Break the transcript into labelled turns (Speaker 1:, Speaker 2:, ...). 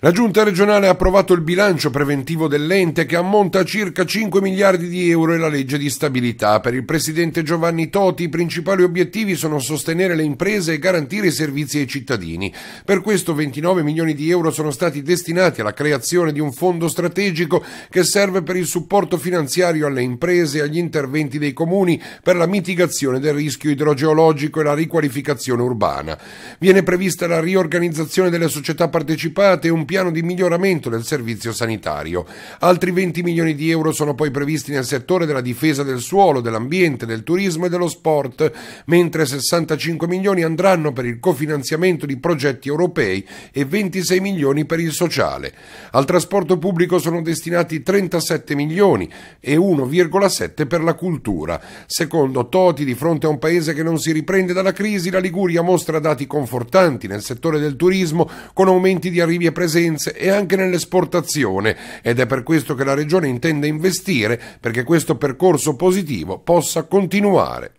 Speaker 1: La giunta regionale ha approvato il bilancio preventivo dell'ente che ammonta a circa 5 miliardi di euro e la legge di stabilità. Per il presidente Giovanni Toti i principali obiettivi sono sostenere le imprese e garantire i servizi ai cittadini. Per questo 29 milioni di euro sono stati destinati alla creazione di un fondo strategico che serve per il supporto finanziario alle imprese e agli interventi dei comuni per la mitigazione del rischio idrogeologico e la riqualificazione urbana. Viene prevista la riorganizzazione delle società partecipate e un piano di miglioramento del servizio sanitario. Altri 20 milioni di euro sono poi previsti nel settore della difesa del suolo, dell'ambiente, del turismo e dello sport, mentre 65 milioni andranno per il cofinanziamento di progetti europei e 26 milioni per il sociale. Al trasporto pubblico sono destinati 37 milioni e 1,7 per la cultura. Secondo Toti, di fronte a un paese che non si riprende dalla crisi, la Liguria mostra dati confortanti nel settore del turismo con aumenti di arrivi e presenze presenze e anche nell'esportazione ed è per questo che la Regione intende investire perché questo percorso positivo possa continuare.